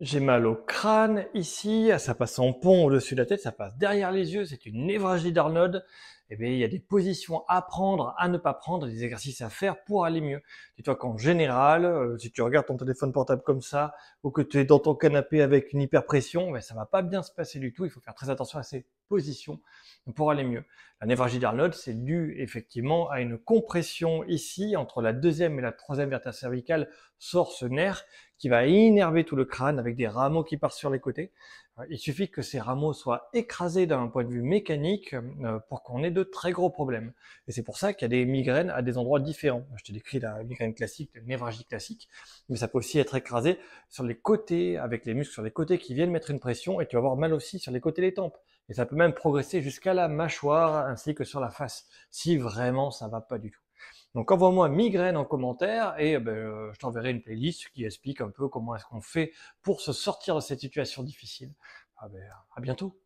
j'ai mal au crâne ici, ah, ça passe en pont au-dessus de la tête, ça passe derrière les yeux, c'est une névragie d'Arnold. Eh bien, il y a des positions à prendre, à ne pas prendre, des exercices à faire pour aller mieux. Tu vois qu'en général, euh, si tu regardes ton téléphone portable comme ça, ou que tu es dans ton canapé avec une hyperpression, ben, ça va pas bien se passer du tout. Il faut faire très attention à ces positions pour aller mieux. La névragie d'Arnold, c'est dû effectivement à une compression ici entre la deuxième et la troisième vertèbre cervicale, source ce nerf qui va innerver tout le crâne avec des rameaux qui partent sur les côtés. Euh, il suffit que ces rameaux soient écrasés d'un point de vue mécanique euh, pour qu'on ait de très gros problèmes. Et c'est pour ça qu'il y a des migraines à des endroits différents. Je te décris la migraine classique, la névralgie classique, mais ça peut aussi être écrasé sur les côtés, avec les muscles sur les côtés qui viennent mettre une pression et tu vas avoir mal aussi sur les côtés des tempes. Et ça peut même progresser jusqu'à la mâchoire ainsi que sur la face, si vraiment ça va pas du tout. Donc envoie-moi migraine en commentaire et euh, ben, euh, je t'enverrai une playlist qui explique un peu comment est-ce qu'on fait pour se sortir de cette situation difficile. Ah ben, à bientôt